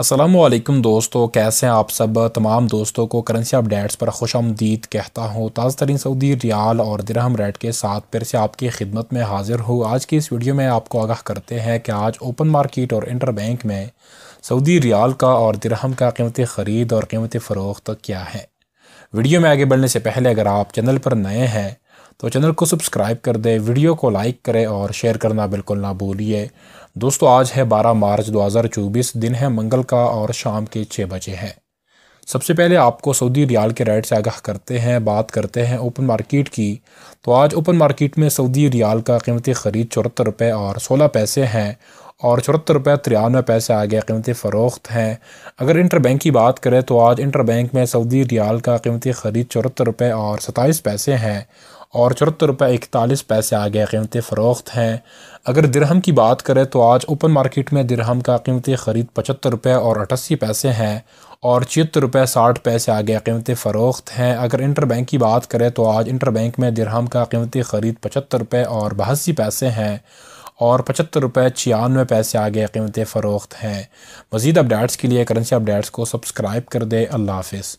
असलम दोस्तों कैसे हैं आप सब तमाम दोस्तों को करेंसी अपडेट्स पर खुश आमदीद कहता हूँ ताज़ तरीन सऊदी रियाल और दरहम रेट के साथ फिर से आपकी खिदमत में हाजिर हूँ आज की इस वीडियो में आपको आगाह करते हैं कि आज ओपन मार्केट और इंटर बैंक में सऊदी रियाल का और दरहम का कीमत ख़रीद और कीमत फ़रोख्त क्या है वीडियो में आगे बढ़ने से पहले अगर आप चैनल पर नए हैं तो चैनल को सब्सक्राइब कर दें वीडियो को लाइक करें और शेयर करना बिल्कुल ना भूलिए दोस्तों आज है 12 मार्च 2024 दिन है मंगल का और शाम के छः बजे हैं सबसे पहले आपको सऊदी रियाल के रेट से आगाह करते हैं बात करते हैं ओपन मार्केट की तो आज ओपन मार्केट में सऊदी रियाल का कीमती ख़रीद चौहत्तर रुपये और सोलह पैसे हैं और चौहत्तर रुपये तिरानवे पैसे आ गया कीमती फ़रोख्त हैं अगर इंटर बैंक की बात करें तो आज इंटर बैंक में सऊदी रियाल का कीमती ख़रीद चौहत्तर रुपये और सत्ताईस पैसे हैं और चौहत्तर रुपये इकतालीस पैसे आ गया कीमतें फ़रोख्त हैं अगर दिरहम की बात करें तो आज ओपन मार्केट में दिरहम का कीमतें ख़रीद पचहत्तर रुपये और अठासी पैसे हैं और छिहत्तर रुपये साठ पैसे आ गया कीमतें फ़रोख्त हैं अगर इंटर बैंक की बात करें तो आज इंटर बैंक में दिरहम का कीमतें ख़रीद पचहत्तर रुपये और बहासी पैसे हैं और पचहत्तर रुपये छियानवे पैसे आ गया कीमतें फ़रोख्त हैं मज़ीद अपडेट्स के लिए करेंसी अपडेट्स को सब्सक्राइब कर दे अल्लाह हाफिज़